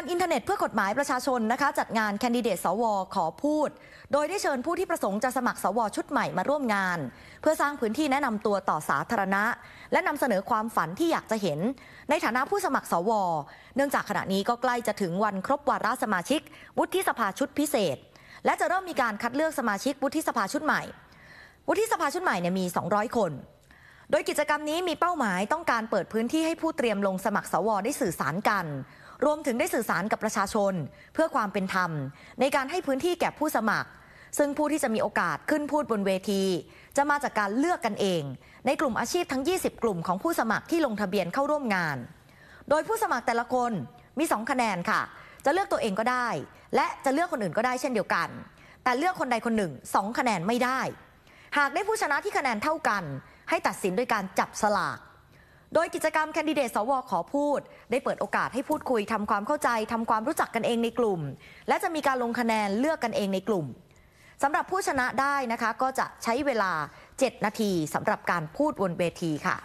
การอินเทอร์เน็ตเพื่อกฎหมายประชาชนนะคะ จัดงานแคนดิเดตสว ขอพูด โดยได้เชิญผู้ที่ประสงค์จะสมัครสวชุดใหม่มาร่วมงาน เพื่อสร้างพื้นที่แนะนำตัวต่อสาธารณะ และนำเสนอความฝันที่อยากจะเห็น ในฐานะผู้สมัครสว เนื่องจากขณะนี้ก็ใกล้จะถึงวันครบวาระสมาชิก วุฒิสภาชุดพิเศษ และจะเริ่มมีการคัดเลือกสมาชิกวุฒิสภาชุดใหม่วุฒิสภาชุดใหม่เนี่ยมี 200 คนโดยกิจกรรมนี้มีเป้าหมายต้องการเปิดพื้นที่ให้ผู้เตรียมลงสมัครสวได้สื่อสารกัน รวมถึงได้สื่อสารกับประชาชนเพื่อความเป็นธรรม ในการให้พื้นที่แก่ผู้สมัคร ซึ่งผู้ที่จะมีโอกาสขึ้นพูดบนเวที จะมาจากการเลือกกันเอง ในกลุ่มอาชีพทั้ง 20 กลุ่มของผู้สมัครที่ลงทะเบียนเข้าร่วมงาน โดยผู้สมัครแต่ละคนมี 2 คะแนนค่ะ จะเลือกตัวเองก็ได้ และจะเลือกคนอื่นก็ได้เช่นเดียวกัน แต่เลือกคนใดคนหนึ่ง 2 คะแนนไม่ได้ หากได้ผู้ชนะที่คะแนนเท่ากันให้ตัดสินโดยการจับสลาก โดยกิจกรรมแคนดิเดต สวขอพูด ได้เปิดโอกาสให้พูดคุยทำความเข้าใจทำความรู้จักกันเองในกลุ่ม และจะมีการลงคะแนนเลือกกันเองในกลุ่มสำหรับผู้ชนะได้นะคะก็จะใช้เวลา 7 นาทีสำหรับการพูดบนเวทีค่ะ